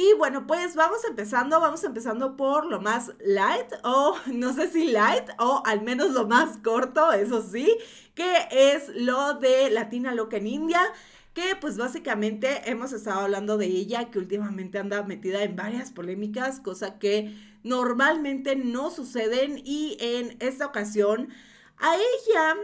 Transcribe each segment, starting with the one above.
Y bueno, pues vamos empezando, vamos empezando por lo más light o no sé si light o al menos lo más corto, eso sí, que es lo de Latina Loca en India que pues básicamente hemos estado hablando de ella, que últimamente anda metida en varias polémicas, cosa que normalmente no suceden y en esta ocasión a ella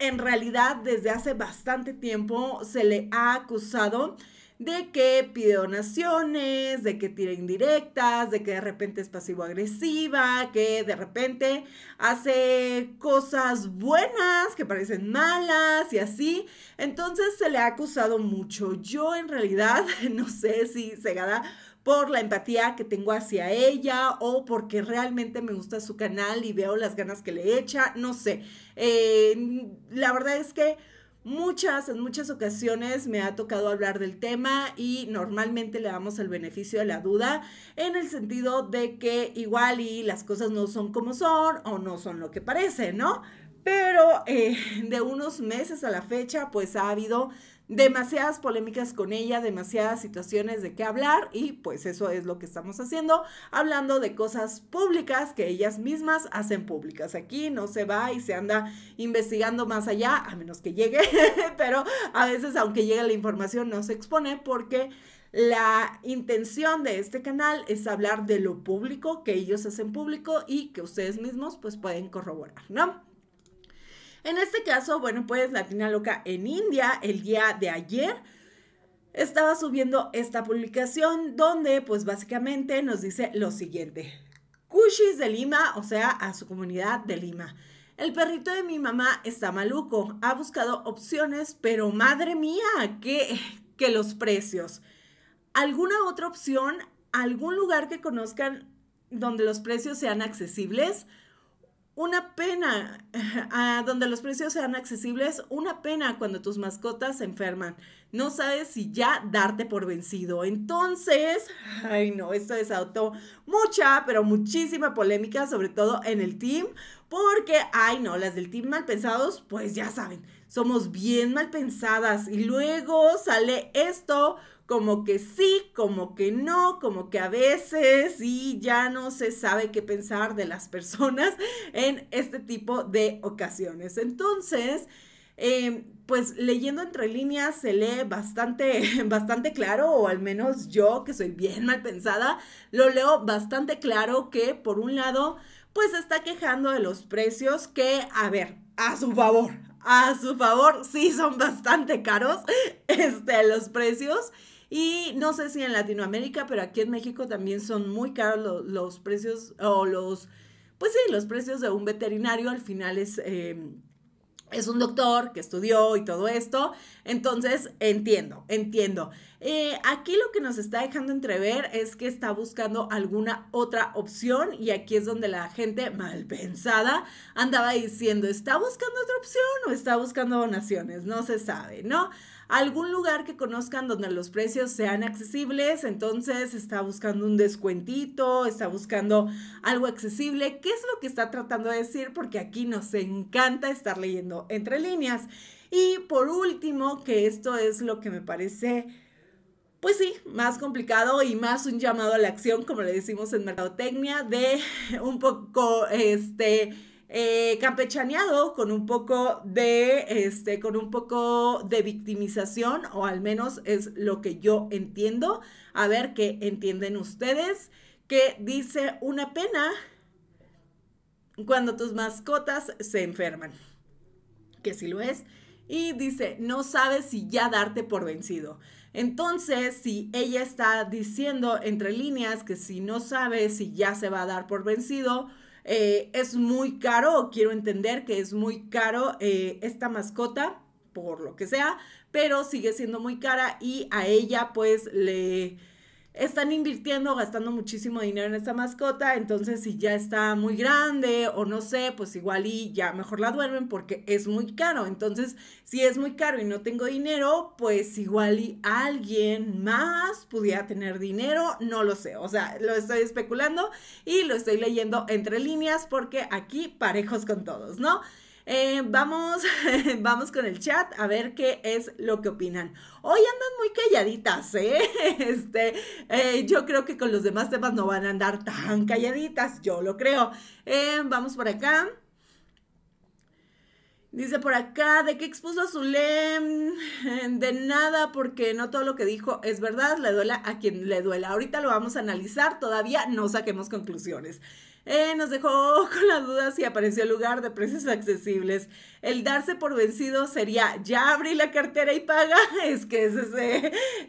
en realidad desde hace bastante tiempo se le ha acusado de que pide donaciones, de que tira indirectas, de que de repente es pasivo-agresiva, que de repente hace cosas buenas que parecen malas y así. Entonces se le ha acusado mucho. Yo en realidad no sé si cegada por la empatía que tengo hacia ella o porque realmente me gusta su canal y veo las ganas que le echa, no sé. Eh, la verdad es que Muchas, en muchas ocasiones me ha tocado hablar del tema y normalmente le damos el beneficio de la duda en el sentido de que igual y las cosas no son como son o no son lo que parece, ¿no? Pero eh, de unos meses a la fecha, pues ha habido demasiadas polémicas con ella, demasiadas situaciones de qué hablar y pues eso es lo que estamos haciendo, hablando de cosas públicas que ellas mismas hacen públicas. Aquí no se va y se anda investigando más allá, a menos que llegue, pero a veces aunque llegue la información no se expone porque... La intención de este canal es hablar de lo público que ellos hacen público y que ustedes mismos pues pueden corroborar, ¿no? En este caso, bueno, pues Latina Loca en India, el día de ayer, estaba subiendo esta publicación donde pues básicamente nos dice lo siguiente. Cushis de Lima, o sea, a su comunidad de Lima. El perrito de mi mamá está maluco, ha buscado opciones, pero madre mía, que, que los precios. ¿Alguna otra opción? ¿Algún lugar que conozcan donde los precios sean accesibles? Una pena a donde los precios sean accesibles, una pena cuando tus mascotas se enferman. No sabes si ya darte por vencido. Entonces, ay no, esto desató mucha, pero muchísima polémica, sobre todo en el team, porque, ay no, las del team mal pensados, pues ya saben, somos bien mal pensadas. Y luego sale esto como que sí, como que no, como que a veces y ya no se sabe qué pensar de las personas en este tipo de ocasiones. Entonces, em, pues leyendo entre líneas se lee bastante, bastante claro, o al menos yo, que soy bien mal pensada, lo leo bastante claro que por un lado, pues está quejando de los precios que, a ver, a su favor, a su favor, sí son bastante caros este, los precios. Y no sé si en Latinoamérica, pero aquí en México también son muy caros los, precios o los, pues sí, los precios de un veterinario al final es... Em, es un doctor que estudió y todo esto. Entonces, entiendo, entiendo. Eh, aquí lo que nos está dejando entrever es que está buscando alguna otra opción y aquí es donde la gente mal pensada andaba diciendo, ¿está buscando otra opción o está buscando donaciones? No se sabe, ¿no? algún lugar que conozcan donde los precios sean accesibles, entonces está buscando un descuentito, está buscando algo accesible. ¿Qué es lo que está tratando de decir? Porque aquí nos encanta estar leyendo entre líneas. Y por último, que esto es lo que me parece pues sí, más complicado y más un llamado a la acción, como le decimos en mercadotecnia, de un poco, este, eh, campechaneado con un poco de este con un poco de victimización o al menos es lo que yo entiendo a ver qué entienden ustedes que dice una pena cuando tus mascotas se enferman que sí lo es y dice no sabes si ya darte por vencido entonces, si ella está diciendo entre líneas que si no sabe si ya se va a dar por vencido, eh, es muy caro, quiero entender que es muy caro eh, esta mascota, por lo que sea, pero sigue siendo muy cara y a ella pues le están invirtiendo, gastando muchísimo dinero en esta mascota, entonces si ya está muy grande o no sé, pues igual y ya mejor la duermen porque es muy caro. Entonces, si es muy caro y no tengo dinero, pues igual y alguien más pudiera tener dinero, no lo sé. O sea, lo estoy especulando y lo estoy leyendo entre líneas porque aquí parejos con todos, ¿no? Eh, vamos, vamos con el chat a ver qué es lo que opinan. Hoy andan muy calladitas, ¿eh? Este, eh, yo creo que con los demás temas no van a andar tan calladitas, yo lo creo. Eh, vamos por acá. Dice por acá, ¿de qué expuso a Zulem? De nada, porque no todo lo que dijo es verdad, le duela a quien le duela. Ahorita lo vamos a analizar, todavía no saquemos conclusiones. Eh, nos dejó con la duda si apareció el lugar de precios accesibles. El darse por vencido sería, ya abrí la cartera y paga. Es que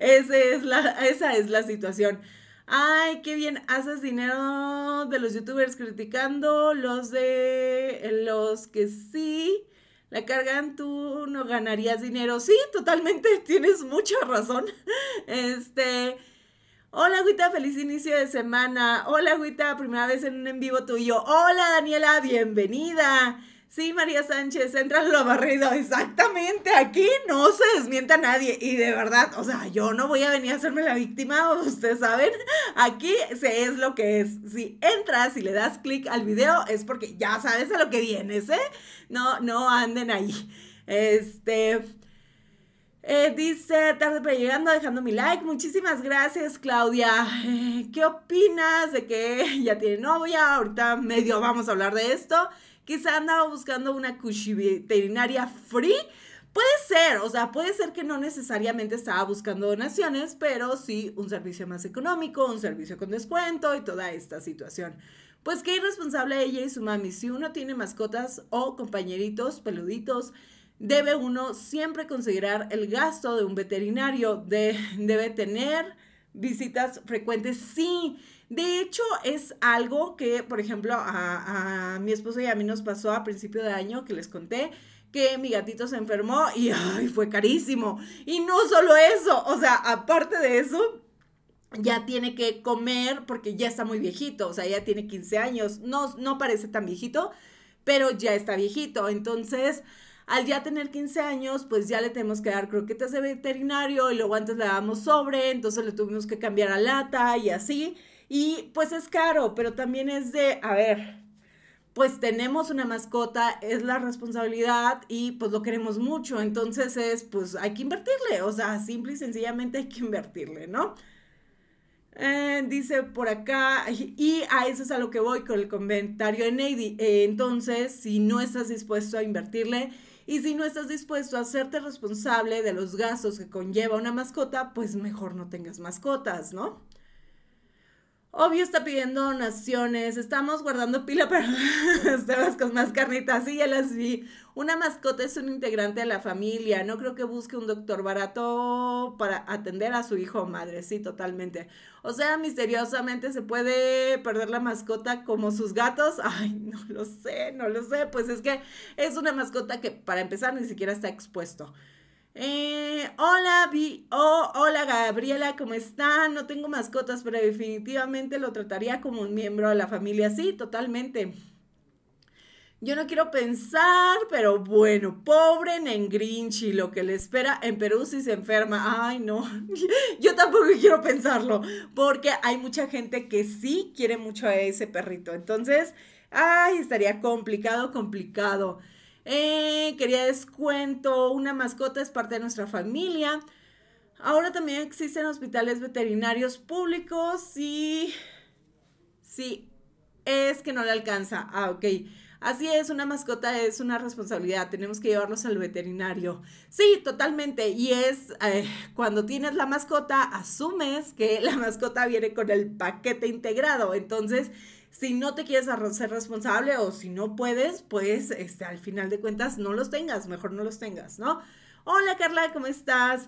esa es la situación. Ay, qué bien haces dinero de los youtubers criticando, los de los que sí la cargan, tú no ganarías dinero. Sí, totalmente, tienes mucha razón. Este. Hola, Agüita, feliz inicio de semana. Hola, Agüita, primera vez en un en vivo tuyo. Hola, Daniela, bienvenida. Sí, María Sánchez, entra lo barrido. Exactamente, aquí no se desmienta nadie. Y de verdad, o sea, yo no voy a venir a hacerme la víctima, ustedes saben. Aquí se es lo que es. Si entras y le das clic al video, es porque ya sabes a lo que vienes, ¿eh? No, no anden ahí. Este. Eh, dice, tarde para llegando, dejando mi like. Muchísimas gracias, Claudia. Eh, ¿Qué opinas de que ya tiene novia? Ahorita medio vamos a hablar de esto. Quizá andaba buscando una cushi veterinaria free. Puede ser, o sea, puede ser que no necesariamente estaba buscando donaciones, pero sí un servicio más económico, un servicio con descuento y toda esta situación. Pues qué irresponsable ella y su mami. Si uno tiene mascotas o compañeritos peluditos, debe uno siempre considerar el gasto de un veterinario. De, debe tener visitas frecuentes, sí. De hecho, es algo que, por ejemplo, a, mi esposo y a mí nos pasó a principio de año que les conté que mi gatito se enfermó y fue carísimo. Y no solo eso, o sea, aparte de eso, ya tiene que comer porque ya está muy viejito, o sea, ya tiene 15 años, no, no parece tan viejito, pero ya está viejito. Entonces, al ya tener 15 años, pues ya le tenemos que dar croquetas de veterinario y luego antes le damos sobre, entonces le tuvimos que cambiar a lata y así. Y pues es caro, pero también es de, a ver, pues tenemos una mascota, es la responsabilidad y pues lo queremos mucho. Entonces es, pues hay que invertirle, o sea, simple y sencillamente hay que invertirle, ¿no? Eh, dice por acá, y a eso es a lo que voy con el comentario de Navy. Eh, entonces, si no estás dispuesto a invertirle y si no estás dispuesto a hacerte responsable de los gastos que conlleva una mascota, pues mejor no tengas mascotas, ¿no? Obvio está pidiendo donaciones, estamos guardando pila para las con más carnitas, sí, ya las vi. Una mascota es un integrante de la familia, no creo que busque un doctor barato para atender a su hijo o madre, sí, totalmente. O sea, misteriosamente se puede perder la mascota como sus gatos. Ay, no lo sé, no lo sé, pues es que es una mascota que para empezar ni siquiera está expuesto. Eh, hola, oh, hola Gabriela, ¿cómo están? No tengo mascotas, pero definitivamente lo trataría como un miembro de la familia. Sí, totalmente. Yo no quiero pensar, pero bueno, pobre Nengrinchi, lo que le espera en Perú si se enferma. Ay, no, yo tampoco quiero pensarlo, porque hay mucha gente que sí quiere mucho a ese perrito. Entonces, ay, estaría complicado, complicado eh, quería descuento, una mascota es parte de nuestra familia. Ahora también existen hospitales veterinarios públicos y sí, es que no le alcanza. Ah, ok. Así es, una mascota es una responsabilidad, tenemos que llevarlos al veterinario. Sí, totalmente. Y es eh, cuando tienes la mascota, asumes que la mascota viene con el paquete integrado. Entonces, si no te quieres ser responsable o si no puedes, pues este, al final de cuentas no los tengas, mejor no los tengas, ¿no? Hola Carla, ¿cómo estás?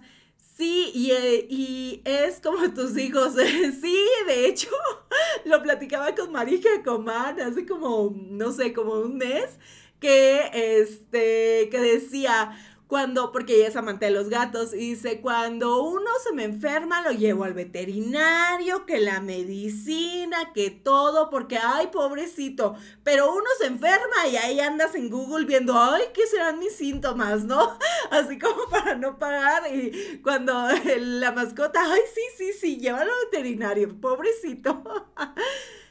Sí, y, eh, es como tus hijos. sí, de hecho, lo platicaba con Marija Comán hace como, no sé, como un mes, que, este, que decía, cuando, porque ella es amante de los gatos, y dice, cuando uno se me enferma, lo llevo al veterinario, que la medicina, que todo, porque, ay, pobrecito, pero uno se enferma y ahí andas en Google viendo, ay, ¿qué serán mis síntomas, no? Así como para no pagar, y cuando la mascota, ay, sí, sí, sí, llévalo al veterinario, pobrecito.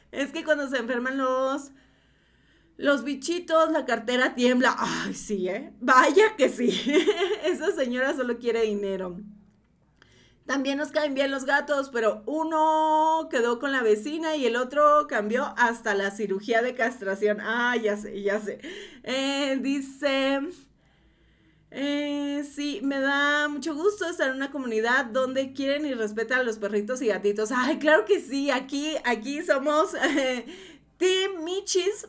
Es que cuando se enferman los los bichitos, la cartera tiembla. Ay, sí, ¿eh? Vaya que sí. Esa señora solo quiere dinero. También nos caen bien los gatos, pero uno quedó con la vecina y el otro cambió hasta la cirugía de castración. Ah, ya sé, ya sé. Eh, dice, eh, sí, me da mucho gusto estar en una comunidad donde quieren y respetan a los perritos y gatitos. Ay, claro que sí, aquí, aquí somos... Eh, Team Michis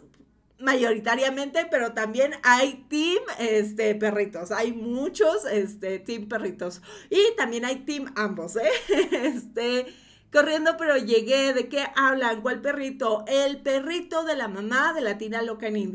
mayoritariamente, pero también hay team este, perritos. Hay muchos este, team perritos. Y también hay team ambos, ¿eh? Este, corriendo, pero llegué. ¿De qué hablan? ¿Cuál perrito? El perrito de la mamá de la tina loca en India.